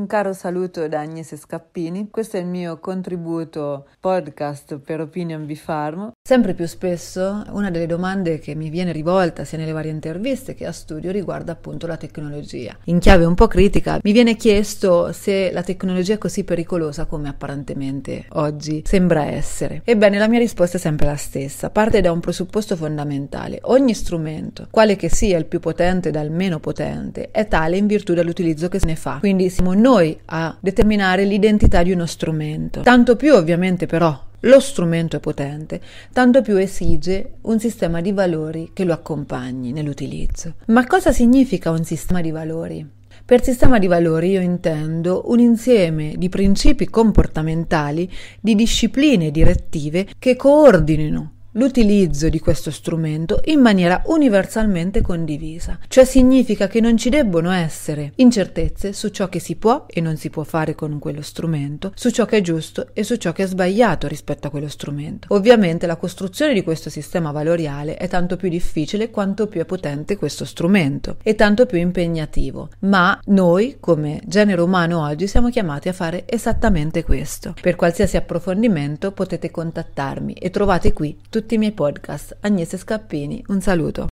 Un caro saluto da Agnese Scappini, questo è il mio contributo podcast per Opinion Bifarm. Sempre più spesso una delle domande che mi viene rivolta sia nelle varie interviste che a studio riguarda appunto la tecnologia. In chiave un po' critica mi viene chiesto se la tecnologia è così pericolosa come apparentemente oggi sembra essere. Ebbene la mia risposta è sempre la stessa, parte da un presupposto fondamentale. Ogni strumento, quale che sia il più potente dal meno potente, è tale in virtù dell'utilizzo che se ne fa. Quindi siamo noi noi a determinare l'identità di uno strumento. Tanto più ovviamente però lo strumento è potente, tanto più esige un sistema di valori che lo accompagni nell'utilizzo. Ma cosa significa un sistema di valori? Per sistema di valori io intendo un insieme di principi comportamentali, di discipline direttive che coordinino l'utilizzo di questo strumento in maniera universalmente condivisa. Ciò significa che non ci debbono essere incertezze su ciò che si può e non si può fare con quello strumento, su ciò che è giusto e su ciò che è sbagliato rispetto a quello strumento. Ovviamente la costruzione di questo sistema valoriale è tanto più difficile quanto più è potente questo strumento e tanto più impegnativo, ma noi come genere umano oggi siamo chiamati a fare esattamente questo. Per qualsiasi approfondimento potete contattarmi e trovate qui tutti tutti i miei podcast. Agnese Scappini, un saluto.